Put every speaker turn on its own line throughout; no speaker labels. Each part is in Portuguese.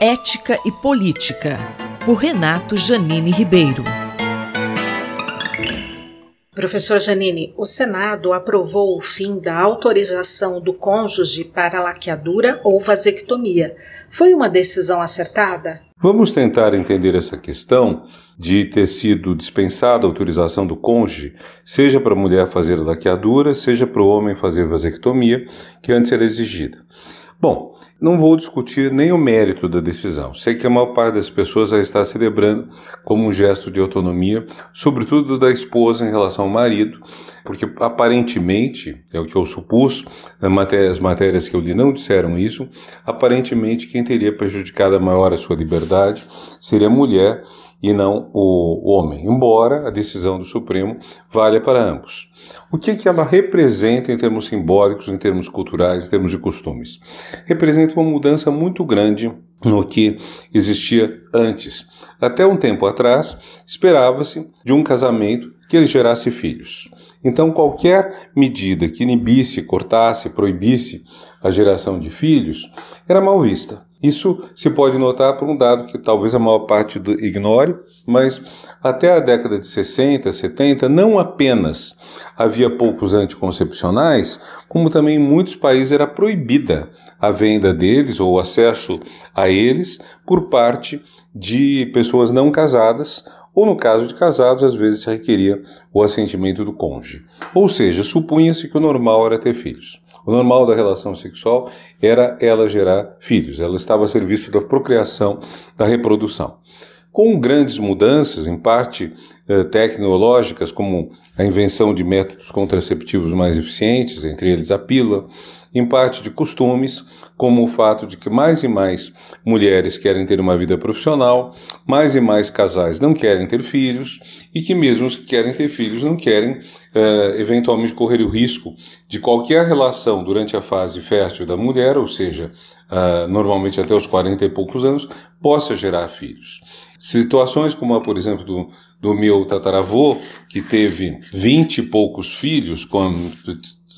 Ética e Política, por Renato Janine Ribeiro. Professor Janine, o Senado aprovou o fim da autorização do cônjuge para laqueadura ou vasectomia. Foi uma decisão acertada?
Vamos tentar entender essa questão de ter sido dispensada a autorização do cônjuge, seja para a mulher fazer laqueadura, seja para o homem fazer vasectomia, que antes era exigida. Bom, não vou discutir nem o mérito da decisão. Sei que a maior parte das pessoas a está celebrando como um gesto de autonomia, sobretudo da esposa em relação ao marido, porque aparentemente, é o que eu supus, as matérias que eu li não disseram isso, aparentemente quem teria prejudicado a maior a sua liberdade seria a mulher e não o homem, embora a decisão do Supremo valha para ambos. O que, é que ela representa em termos simbólicos, em termos culturais, em termos de costumes? Representa uma mudança muito grande no que existia antes. Até um tempo atrás, esperava-se de um casamento que ele gerasse filhos. Então, qualquer medida que inibisse, cortasse, proibisse a geração de filhos era mal vista. Isso se pode notar por um dado que talvez a maior parte do ignore, mas até a década de 60, 70, não apenas havia poucos anticoncepcionais, como também em muitos países era proibida a venda deles ou o acesso a eles por parte de pessoas não casadas ou no caso de casados, às vezes se requeria o assentimento do cônjuge. Ou seja, supunha-se que o normal era ter filhos. O normal da relação sexual era ela gerar filhos, ela estava a serviço da procriação, da reprodução. Com grandes mudanças, em parte eh, tecnológicas, como a invenção de métodos contraceptivos mais eficientes, entre eles a pílula, em parte de costumes, como o fato de que mais e mais mulheres querem ter uma vida profissional, mais e mais casais não querem ter filhos e que, mesmo os que querem ter filhos, não querem eh, eventualmente correr o risco de qualquer relação durante a fase fértil da mulher, ou seja, ah, normalmente até os 40 e poucos anos, possa gerar filhos. Situações como a, por exemplo, do, do meu tataravô, que teve 20 e poucos filhos, quando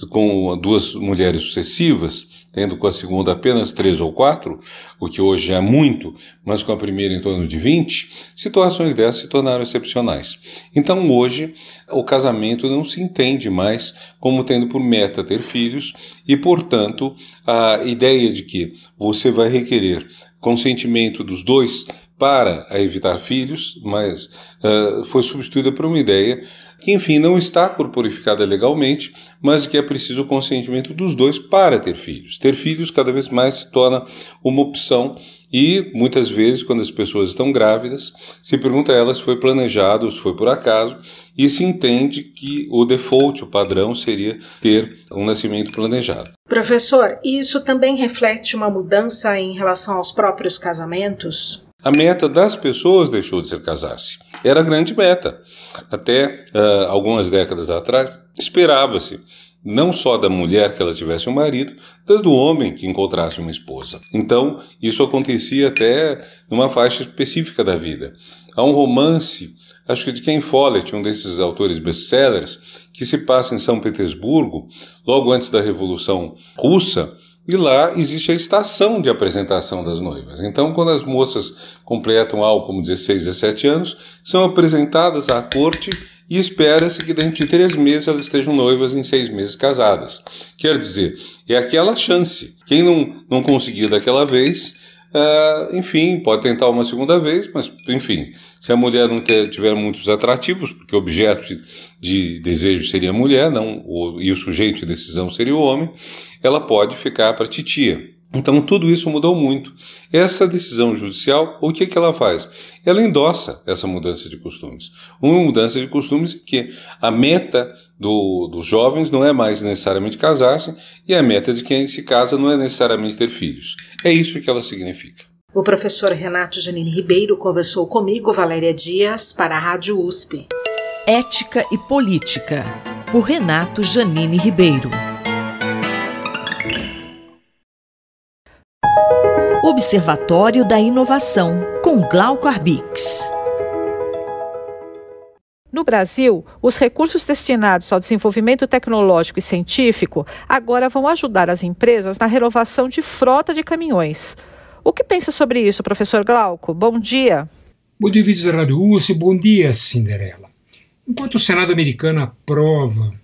com duas mulheres sucessivas, tendo com a segunda apenas três ou quatro, o que hoje é muito, mas com a primeira em torno de 20, situações dessas se tornaram excepcionais. Então hoje o casamento não se entende mais como tendo por meta ter filhos e, portanto, a ideia de que você vai requerer consentimento dos dois para evitar filhos, mas uh, foi substituída por uma ideia que, enfim, não está corporificada legalmente, mas que é preciso o consentimento dos dois para ter filhos. Ter filhos cada vez mais se torna uma opção e muitas vezes, quando as pessoas estão grávidas, se pergunta a elas se foi planejado ou se foi por acaso, e se entende que o default, o padrão, seria ter um nascimento planejado.
Professor, isso também reflete uma mudança em relação aos próprios casamentos?
A meta das pessoas deixou de ser casar-se. Era a grande meta. Até uh, algumas décadas atrás, esperava-se não só da mulher que ela tivesse um marido, mas do homem que encontrasse uma esposa. Então, isso acontecia até numa faixa específica da vida. Há um romance, acho que de Ken Follett, um desses autores best-sellers, que se passa em São Petersburgo, logo antes da Revolução Russa, e lá existe a estação de apresentação das noivas. Então, quando as moças completam algo como 16, 17 anos, são apresentadas à corte e espera-se que dentro de três meses elas estejam noivas em seis meses casadas. Quer dizer, é aquela chance. Quem não, não conseguiu daquela vez é, enfim, pode tentar uma segunda vez, mas enfim, se a mulher não ter, tiver muitos atrativos, porque objeto de, de desejo seria a mulher, não, o, e o sujeito de decisão seria o homem, ela pode ficar para titia. Então tudo isso mudou muito. Essa decisão judicial, o que, é que ela faz? Ela endossa essa mudança de costumes. Uma mudança de costumes que a meta do, dos jovens não é mais necessariamente casar-se e a meta de quem se casa não é necessariamente ter filhos. É isso que ela significa.
O professor Renato Janine Ribeiro conversou comigo, Valéria Dias, para a Rádio USP. Ética e Política, por Renato Janine Ribeiro. Observatório da Inovação, com Glauco Arbix. No Brasil, os recursos destinados ao desenvolvimento tecnológico e científico agora vão ajudar as empresas na renovação de frota de caminhões. O que pensa sobre isso, professor Glauco? Bom dia.
Bom dia, Zé Rádio Bom dia, Cinderela. Enquanto o Senado americano aprova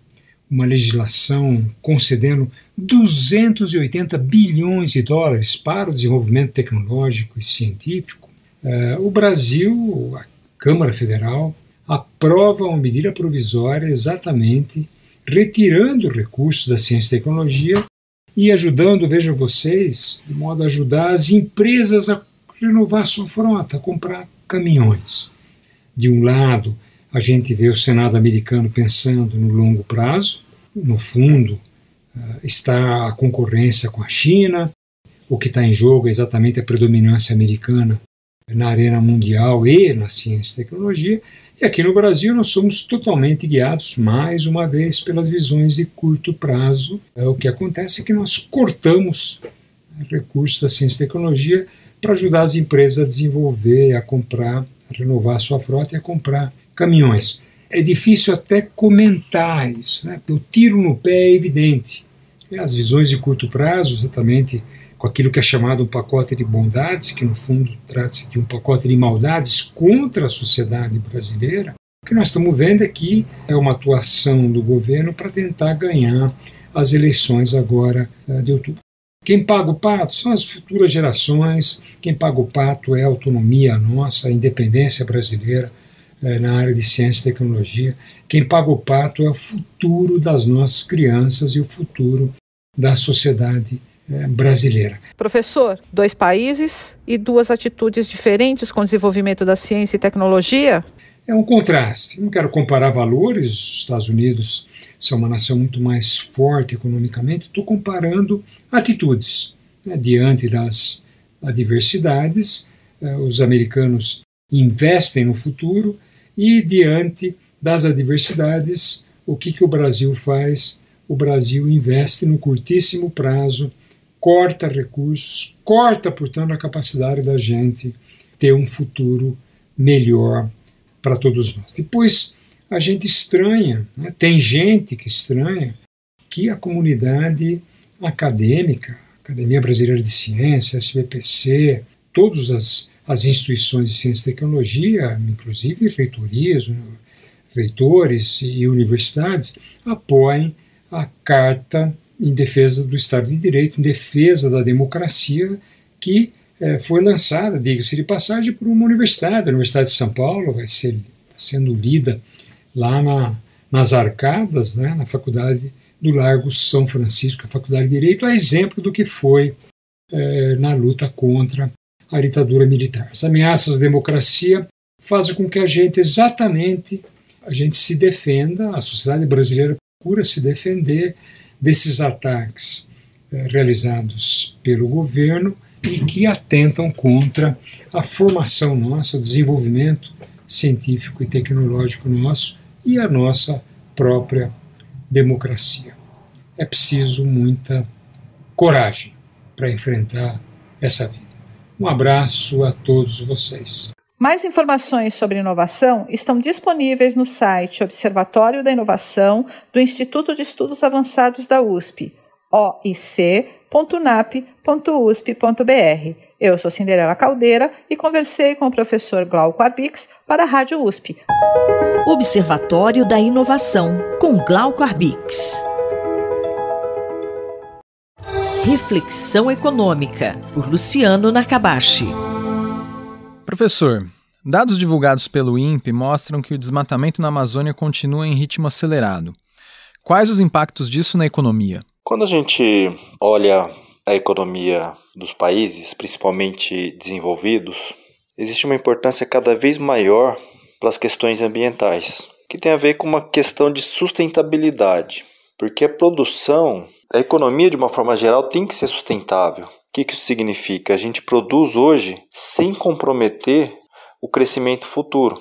uma legislação concedendo 280 bilhões de dólares para o desenvolvimento tecnológico e científico, eh, o Brasil, a Câmara Federal, aprova uma medida provisória exatamente retirando recursos da ciência e tecnologia e ajudando, vejam vocês, de modo a ajudar as empresas a renovar sua frota, a comprar caminhões. De um lado, a gente vê o Senado americano pensando no longo prazo, no fundo, eh, está a concorrência com a China, o que está em jogo é exatamente a predominância americana na arena mundial e na ciência e tecnologia. E aqui no Brasil nós somos totalmente guiados, mais uma vez, pelas visões de curto prazo. É, o que acontece é que nós cortamos eh, recursos da ciência e tecnologia para ajudar as empresas a desenvolver, a comprar, a renovar a sua frota e a comprar caminhões. É difícil até comentar isso, né? o tiro no pé é evidente. As visões de curto prazo, exatamente com aquilo que é chamado um pacote de bondades, que no fundo trata-se de um pacote de maldades contra a sociedade brasileira, o que nós estamos vendo aqui é, é uma atuação do governo para tentar ganhar as eleições agora eh, de outubro. Quem paga o pato são as futuras gerações, quem paga o pato é a autonomia nossa, a independência brasileira. Né, na área de ciência e tecnologia. Quem paga o pato é o futuro das nossas crianças e o futuro da sociedade eh, brasileira.
Professor, dois países e duas atitudes diferentes com o desenvolvimento da ciência e tecnologia?
É um contraste. Não quero comparar valores. Os Estados Unidos são uma nação muito mais forte economicamente. Estou comparando atitudes né, diante das adversidades. Eh, os americanos investem no futuro, e diante das adversidades, o que, que o Brasil faz? O Brasil investe no curtíssimo prazo, corta recursos, corta, portanto, a capacidade da gente ter um futuro melhor para todos nós. Depois, a gente estranha, né? tem gente que estranha que a comunidade acadêmica, Academia Brasileira de Ciências, SVPC, todas as as instituições de ciência e tecnologia, inclusive reitorias, reitores e universidades, apoiem a Carta em defesa do Estado de Direito, em defesa da democracia, que é, foi lançada, diga-se de passagem, por uma universidade, a Universidade de São Paulo, vai ser tá sendo lida lá na, nas arcadas, né, na Faculdade do Largo São Francisco, a Faculdade de Direito, a exemplo do que foi é, na luta contra a ditadura militar. As ameaças à democracia fazem com que a gente exatamente a gente se defenda, a sociedade brasileira procura se defender desses ataques eh, realizados pelo governo e que atentam contra a formação nossa, o desenvolvimento científico e tecnológico nosso e a nossa própria democracia. É preciso muita coragem para enfrentar essa vida. Um abraço a todos vocês.
Mais informações sobre inovação estão disponíveis no site Observatório da Inovação do Instituto de Estudos Avançados da USP, oic.unap.usp.br. Eu sou Cinderela Caldeira e conversei com o professor Glauco Arbix para a Rádio USP. Observatório da Inovação, com Glauco Arbix. Reflexão Econômica, por Luciano Nakabashi. Professor, dados divulgados pelo INPE mostram que o desmatamento
na Amazônia continua em ritmo acelerado. Quais os impactos disso na economia?
Quando a gente olha a economia dos países, principalmente desenvolvidos, existe uma importância cada vez maior para as questões ambientais, que tem a ver com uma questão de sustentabilidade. Porque a produção, a economia de uma forma geral tem que ser sustentável. O que, que isso significa? A gente produz hoje sem comprometer o crescimento futuro.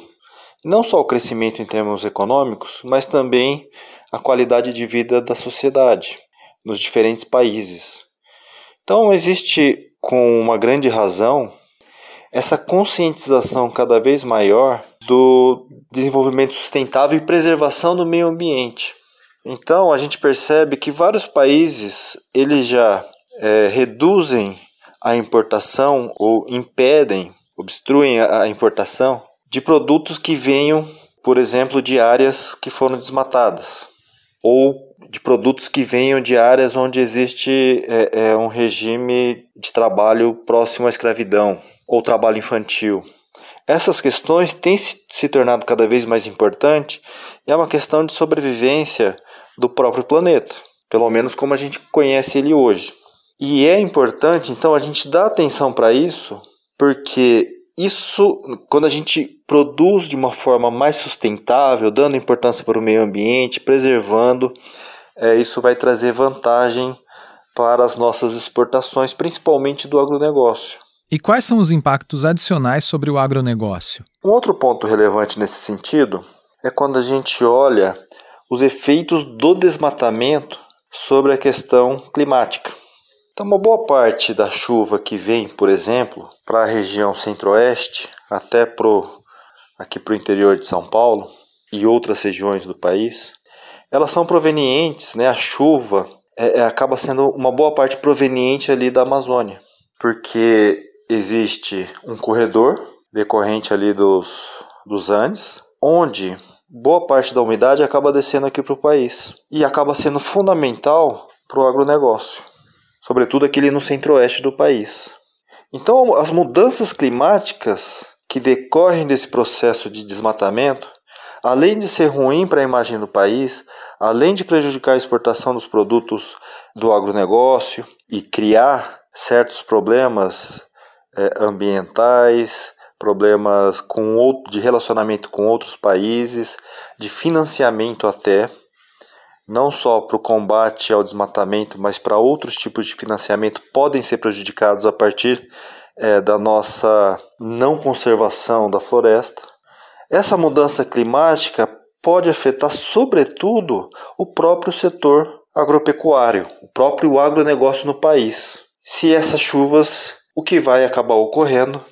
Não só o crescimento em termos econômicos, mas também a qualidade de vida da sociedade nos diferentes países. Então, existe com uma grande razão essa conscientização cada vez maior do desenvolvimento sustentável e preservação do meio ambiente. Então a gente percebe que vários países eles já é, reduzem a importação ou impedem, obstruem a importação de produtos que venham, por exemplo, de áreas que foram desmatadas ou de produtos que venham de áreas onde existe é, é, um regime de trabalho próximo à escravidão ou trabalho infantil. Essas questões têm se tornado cada vez mais importantes e é uma questão de sobrevivência do próprio planeta, pelo menos como a gente conhece ele hoje. E é importante, então, a gente dar atenção para isso, porque isso, quando a gente produz de uma forma mais sustentável, dando importância para o meio ambiente, preservando, é, isso vai trazer vantagem para as nossas exportações, principalmente do agronegócio.
E quais são
os impactos adicionais sobre o agronegócio?
Um outro ponto relevante nesse sentido é quando a gente olha os efeitos do desmatamento sobre a questão climática. Então, uma boa parte da chuva que vem, por exemplo, para a região centro-oeste, até pro, aqui para o interior de São Paulo e outras regiões do país, elas são provenientes, né, a chuva é, é, acaba sendo uma boa parte proveniente ali da Amazônia, porque existe um corredor decorrente ali dos, dos Andes, onde boa parte da umidade acaba descendo aqui para o país e acaba sendo fundamental para o agronegócio, sobretudo aquele no centro-oeste do país. Então, as mudanças climáticas que decorrem desse processo de desmatamento, além de ser ruim para a imagem do país, além de prejudicar a exportação dos produtos do agronegócio e criar certos problemas eh, ambientais, problemas com outro, de relacionamento com outros países, de financiamento até, não só para o combate ao desmatamento, mas para outros tipos de financiamento podem ser prejudicados a partir é, da nossa não conservação da floresta. Essa mudança climática pode afetar, sobretudo, o próprio setor agropecuário, o próprio agronegócio no país. Se essas chuvas, o que vai acabar ocorrendo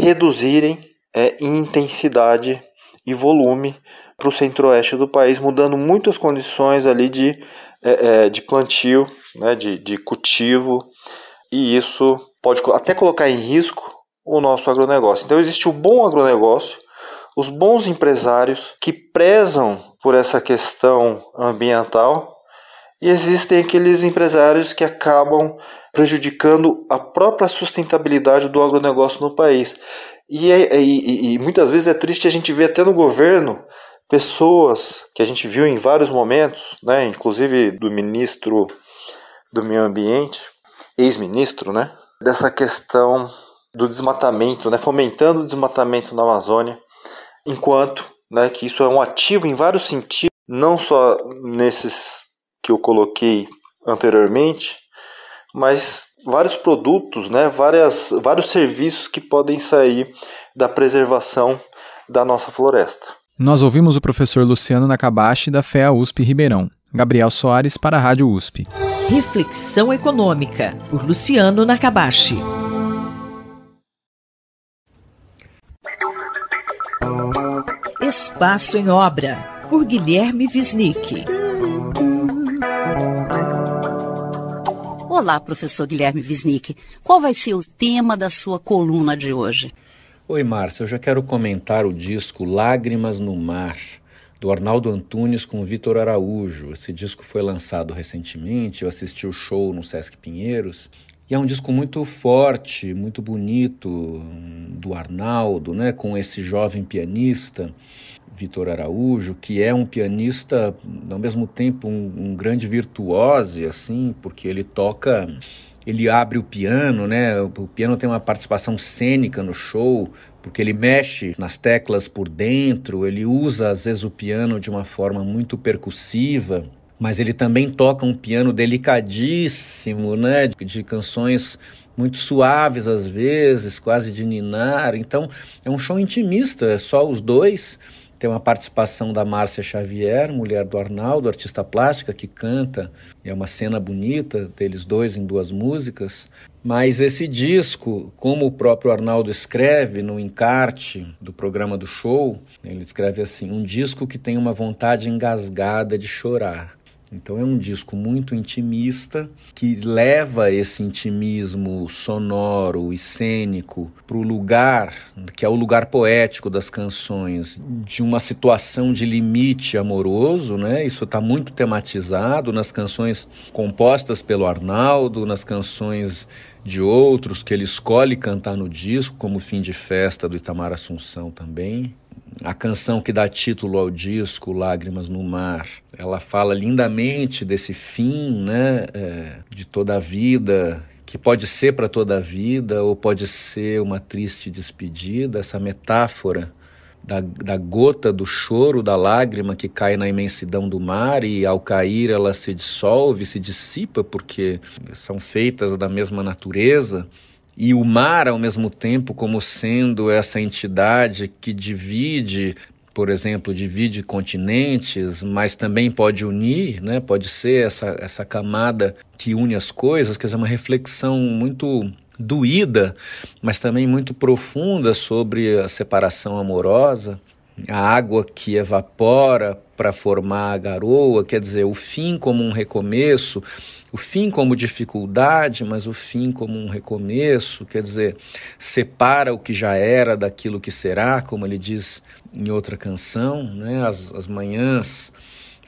reduzirem é, intensidade e volume para o centro-oeste do país, mudando muitas condições ali de, é, é, de plantio, né, de, de cultivo, e isso pode até colocar em risco o nosso agronegócio. Então existe o bom agronegócio, os bons empresários que prezam por essa questão ambiental, e existem aqueles empresários que acabam prejudicando a própria sustentabilidade do agronegócio no país. E, é, é e, e muitas vezes é triste a gente ver até no governo pessoas que a gente viu em vários momentos, né, inclusive do ministro do Meio Ambiente, ex-ministro, né, dessa questão do desmatamento, né, fomentando o desmatamento na Amazônia, enquanto né, que isso é um ativo em vários sentidos, não só nesses que eu coloquei anteriormente, mas vários produtos, né, várias, vários serviços que podem sair da preservação da nossa floresta.
Nós ouvimos o professor Luciano Nakabashi da FEA USP Ribeirão. Gabriel Soares para a Rádio USP.
Reflexão Econômica, por Luciano Nakabashi. Espaço em Obra, por Guilherme Wisnik. Olá, professor Guilherme Visnick. Qual vai ser o tema da sua coluna
de hoje? Oi, Márcia. Eu já quero comentar o disco Lágrimas no Mar, do Arnaldo Antunes com Vitor Araújo. Esse disco foi lançado recentemente. Eu assisti o show no Sesc Pinheiros. E é um disco muito forte, muito bonito, hum, do Arnaldo, né, com esse jovem pianista. Vitor Araújo, que é um pianista, ao mesmo tempo, um, um grande virtuose, assim, porque ele toca ele abre o piano, né? O piano tem uma participação cênica no show, porque ele mexe nas teclas por dentro, ele usa às vezes o piano de uma forma muito percussiva, mas ele também toca um piano delicadíssimo, né? De canções muito suaves às vezes, quase de ninar. Então, é um show intimista, é só os dois tem uma participação da Márcia Xavier, mulher do Arnaldo, artista plástica, que canta. É uma cena bonita deles dois em duas músicas. Mas esse disco, como o próprio Arnaldo escreve no encarte do programa do show, ele escreve assim: um disco que tem uma vontade engasgada de chorar. Então é um disco muito intimista que leva esse intimismo sonoro e cênico para o lugar que é o lugar poético das canções, de uma situação de limite amoroso, né? Isso está muito tematizado nas canções compostas pelo Arnaldo, nas canções de outros que ele escolhe cantar no disco, como Fim de Festa do Itamar Assunção também a canção que dá título ao disco, Lágrimas no Mar, ela fala lindamente desse fim, né, é, de toda a vida que pode ser para toda a vida ou pode ser uma triste despedida, essa metáfora da, da, gota do choro, da lágrima que cai na imensidão do mar e ao cair ela se dissolve, se dissipa porque são feitas da mesma natureza e o mar, ao mesmo tempo, como sendo essa entidade que divide, por exemplo, divide continentes, mas também pode unir, né? pode ser essa, essa camada que une as coisas, quer dizer, uma reflexão muito doída, mas também muito profunda sobre a separação amorosa, a água que evapora para formar a garoa, quer dizer, o fim como um recomeço, o fim como dificuldade, mas o fim como um recomeço, quer dizer, separa o que já era daquilo que será, como ele diz em outra canção, né? as, as manhãs,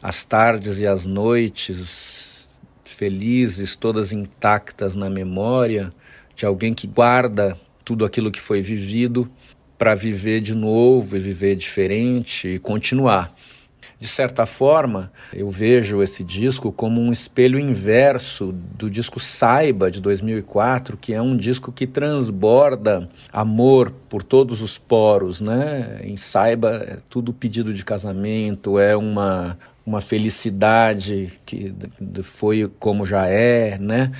as tardes e as noites felizes, todas intactas na memória de alguém que guarda tudo aquilo que foi vivido para viver de novo e viver diferente e continuar. De certa forma, eu vejo esse disco como um espelho inverso do disco Saiba de 2004, que é um disco que transborda amor por todos os poros, né? Em Saiba é tudo pedido de casamento, é uma uma felicidade que foi como já é, né?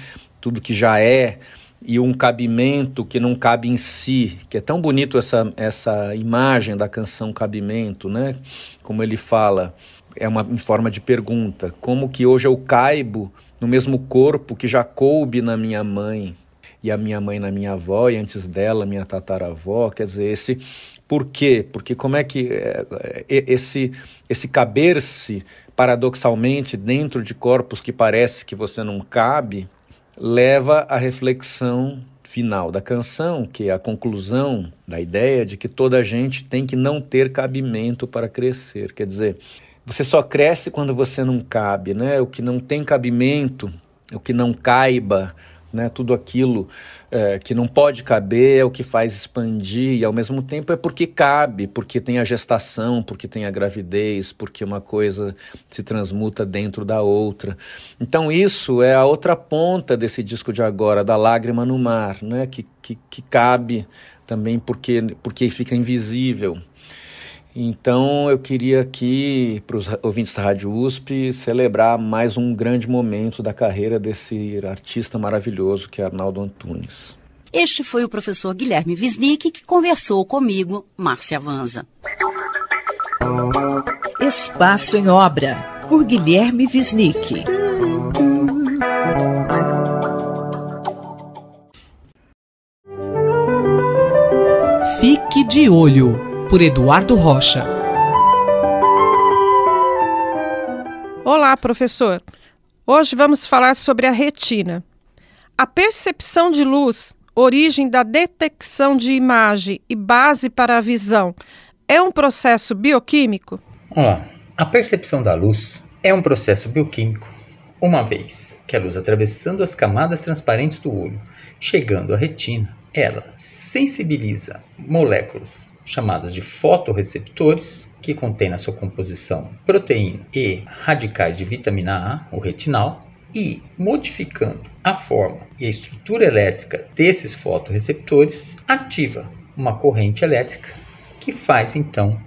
Tudo que já é e um cabimento que não cabe em si, que é tão bonito essa, essa imagem da canção Cabimento, né? Como ele fala, é uma em forma de pergunta, como que hoje eu caibo no mesmo corpo que já coube na minha mãe e a minha mãe na minha avó e antes dela minha tataravó, quer dizer, esse por quê? Porque como é que é, é, esse esse caber-se paradoxalmente dentro de corpos que parece que você não cabe, leva à reflexão final da canção, que é a conclusão da ideia de que toda gente tem que não ter cabimento para crescer. Quer dizer, você só cresce quando você não cabe, né? O que não tem cabimento, o que não caiba, né? Tudo aquilo é, que não pode caber é o que faz expandir, e ao mesmo tempo é porque cabe, porque tem a gestação, porque tem a gravidez, porque uma coisa se transmuta dentro da outra. Então, isso é a outra ponta desse disco de agora, da lágrima no mar, né? que, que, que cabe também porque, porque fica invisível. Então eu queria aqui, para os ouvintes da Rádio USP, celebrar mais um grande momento da carreira desse artista maravilhoso que é Arnaldo Antunes.
Este foi o professor Guilherme Wisnik que conversou comigo, Márcia Vanza. Espaço em Obra, por Guilherme Wisnik. Fique de olho por Eduardo Rocha. Olá, professor. Hoje vamos falar sobre a retina. A percepção de luz, origem da detecção de imagem e base para a visão, é um processo bioquímico?
Olá. A percepção da luz é um processo bioquímico,
uma vez
que a luz atravessando as camadas transparentes do olho, chegando à retina, ela sensibiliza moléculas chamadas de fotoreceptores, que contém na sua composição proteína e radicais de vitamina A, o retinal, e modificando a forma e a estrutura elétrica desses fotoreceptores, ativa uma corrente elétrica que faz então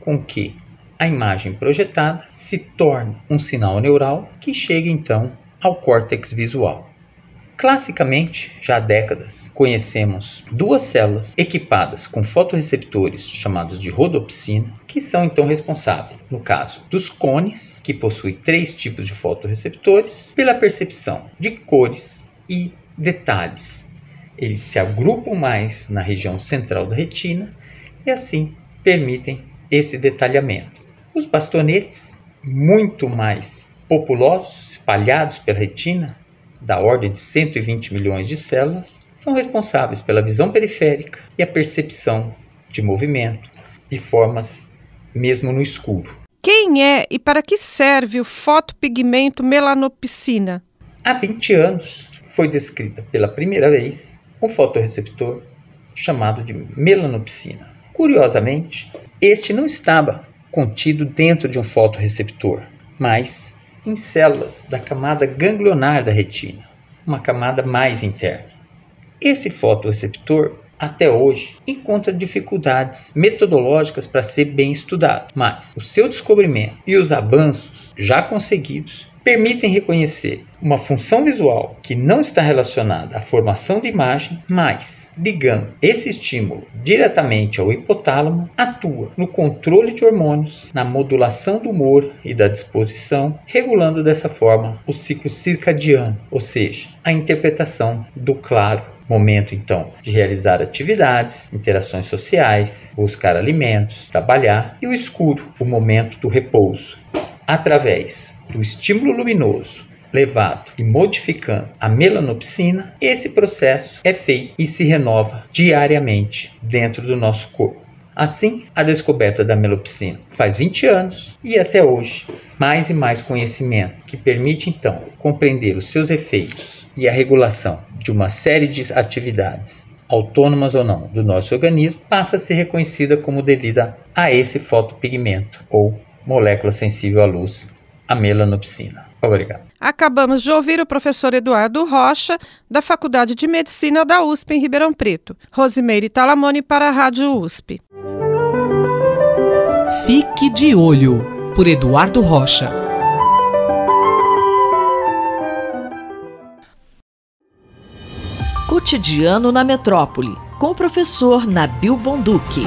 com que a imagem projetada se torne um sinal neural que chega então ao córtex visual. Classicamente, já há décadas, conhecemos duas células equipadas com fotoreceptores chamados de rodopsina, que são então responsáveis, no caso, dos cones, que possuem três tipos de fotoreceptores, pela percepção de cores e detalhes. Eles se agrupam mais na região central da retina e assim permitem esse detalhamento. Os bastonetes, muito mais populosos, espalhados pela retina, da ordem de 120 milhões de células, são responsáveis pela visão periférica e a percepção de movimento e formas, mesmo no escuro.
Quem é e para que serve o fotopigmento melanopsina? Há 20
anos foi descrita pela primeira vez um fotoreceptor chamado de melanopsina. Curiosamente, este não estava contido dentro de um fotoreceptor, mas em células da camada ganglionar da retina, uma camada mais interna. Esse fotoreceptor até hoje encontra dificuldades metodológicas para ser bem estudado, mas o seu descobrimento e os avanços já conseguidos permitem reconhecer uma função visual que não está relacionada à formação de imagem, mas ligando esse estímulo diretamente ao hipotálamo, atua no controle de hormônios, na modulação do humor e da disposição, regulando dessa forma o ciclo circadiano, ou seja, a interpretação do claro Momento então de realizar atividades, interações sociais, buscar alimentos, trabalhar e o escuro, o momento do repouso através do estímulo luminoso levado e modificando a melanopsina, esse processo é feito e se renova diariamente dentro do nosso corpo. Assim, a descoberta da melopsina faz 20 anos e até hoje, mais e mais conhecimento que permite então compreender os seus efeitos e a regulação de uma série de atividades, autônomas ou não, do nosso organismo, passa a ser reconhecida como devida a esse fotopigmento ou molécula sensível à luz, a melanopsina. Obrigado.
Acabamos de ouvir o professor Eduardo Rocha, da Faculdade de Medicina da USP em Ribeirão Preto. Rosimeire Talamone para a Rádio USP. Fique de olho, por Eduardo Rocha. Cotidiano na Metrópole, com o professor
Nabil Bonduque.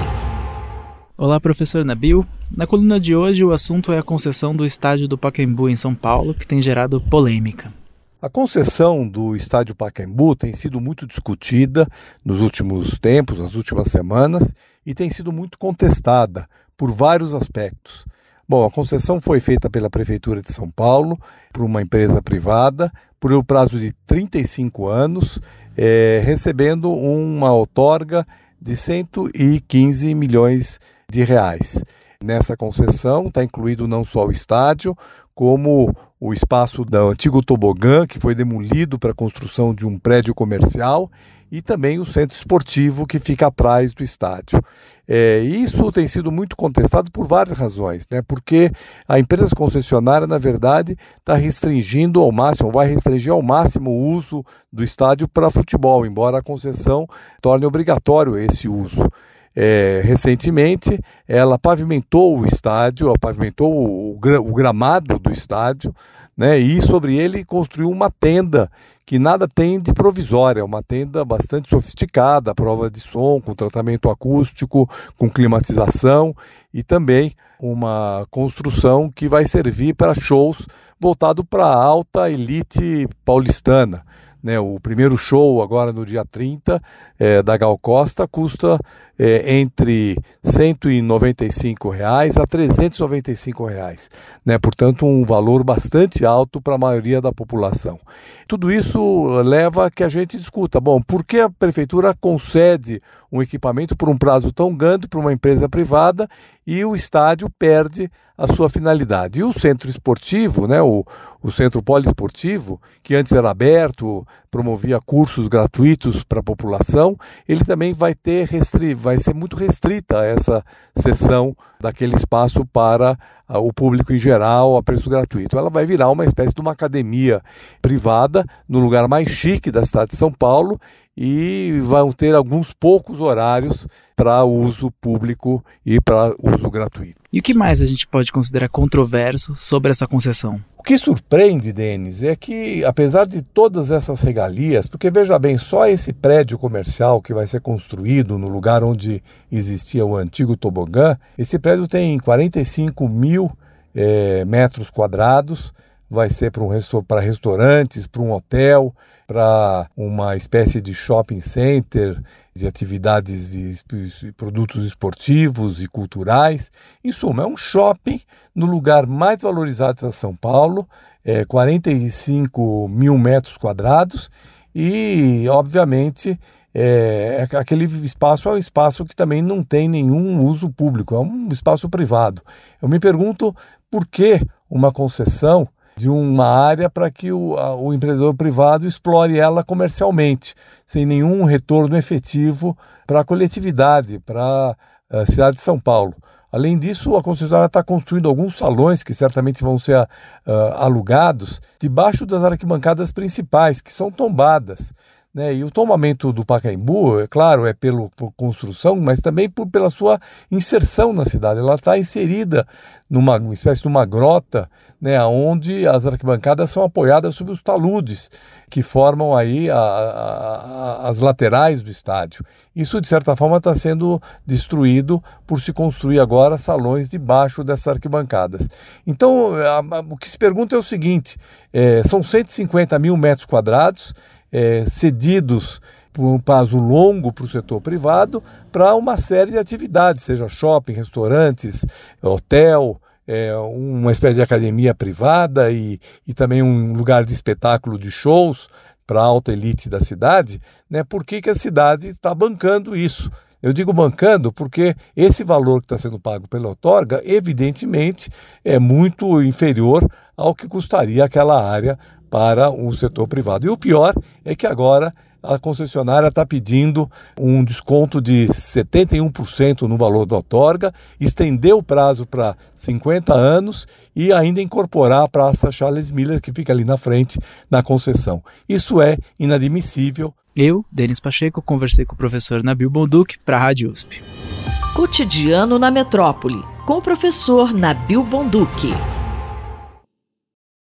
Olá, professor Nabil. Na coluna de hoje, o assunto é a concessão do estádio do Pacaembu em São Paulo, que tem gerado polêmica. A concessão
do estádio Pacaembu tem sido muito discutida nos últimos tempos, nas últimas semanas, e tem sido muito contestada por vários aspectos. Bom, a concessão foi feita pela Prefeitura de São Paulo, por uma empresa privada, por um prazo de 35 anos, é, recebendo uma outorga de 115 milhões de reais. Nessa concessão está incluído não só o estádio, como o espaço do antigo tobogã, que foi demolido para a construção de um prédio comercial, e também o centro esportivo que fica atrás do estádio. É, isso tem sido muito contestado por várias razões, né? porque a empresa concessionária, na verdade, está restringindo ao máximo, vai restringir ao máximo o uso do estádio para futebol, embora a concessão torne obrigatório esse uso é, recentemente, ela pavimentou o estádio, ela pavimentou o, o, gramado do estádio, né, e sobre ele construiu uma tenda que nada tem de provisória, uma tenda bastante sofisticada, prova de som, com tratamento acústico, com climatização e também uma construção que vai servir para shows voltado para a alta elite paulistana. Né, o primeiro show, agora no dia 30, é, da Gal Costa, custa é, entre R$ 195 reais a R$ 395. Reais, né, portanto, um valor bastante alto para a maioria da população. Tudo isso leva a que a gente discuta: bom, por que a prefeitura concede um equipamento por um prazo tão grande para uma empresa privada e o estádio perde a sua finalidade. E o centro esportivo, né, o, o centro poliesportivo, que antes era aberto, promovia cursos gratuitos para a população, ele também vai ter restri vai ser muito restrita essa sessão daquele espaço para o público em geral a preço gratuito. Ela vai virar uma espécie de uma academia privada no lugar mais chique da cidade de São Paulo e vão ter alguns poucos horários para uso público e para uso gratuito. E o que mais a gente pode considerar controverso sobre essa concessão? que surpreende, Denis, é que, apesar de todas essas regalias, porque veja bem, só esse prédio comercial que vai ser construído no lugar onde existia o antigo tobogã, esse prédio tem 45 mil é, metros quadrados vai ser para um, restaurantes, para um hotel, para uma espécie de shopping center, de atividades de produtos esportivos e culturais. Em suma, é um shopping no lugar mais valorizado de São Paulo, é 45 mil metros quadrados e, obviamente, é, é aquele espaço é um espaço que também não tem nenhum uso público, é um espaço privado. Eu me pergunto por que uma concessão de uma área para que o, a, o empreendedor privado explore ela comercialmente, sem nenhum retorno efetivo para a coletividade, para a cidade de São Paulo. Além disso, a concessionária está construindo alguns salões que certamente vão ser uh, alugados debaixo das arquibancadas principais, que são tombadas. Né? E o tomamento do Pacaembu, é claro, é pelo, por construção, mas também por, pela sua inserção na cidade. Ela está inserida numa espécie de uma grota, né, onde as arquibancadas são apoiadas sobre os taludes que formam aí a, a, a, as laterais do estádio. Isso, de certa forma, está sendo destruído por se construir agora salões debaixo dessas arquibancadas. Então, o que se pergunta é o seguinte, é, são 150 mil metros quadrados, é, cedidos por um prazo longo para o setor privado para uma série de atividades, seja shopping, restaurantes, hotel, é, uma espécie de academia privada e, e também um lugar de espetáculo de shows para a alta elite da cidade, né? por que, que a cidade está bancando isso? Eu digo bancando porque esse valor que está sendo pago pela outorga, evidentemente, é muito inferior ao que custaria aquela área para o setor privado. E o pior é que agora a concessionária está pedindo um desconto de 71% no valor da outorga, estender o prazo para 50 anos e ainda incorporar a Praça Charles Miller, que fica ali na frente, na concessão. Isso é inadmissível. Eu, Denis Pacheco, conversei com o professor Nabil Bonduc para a Rádio USP. Cotidiano na Metrópole, com o professor Nabil Bonduque.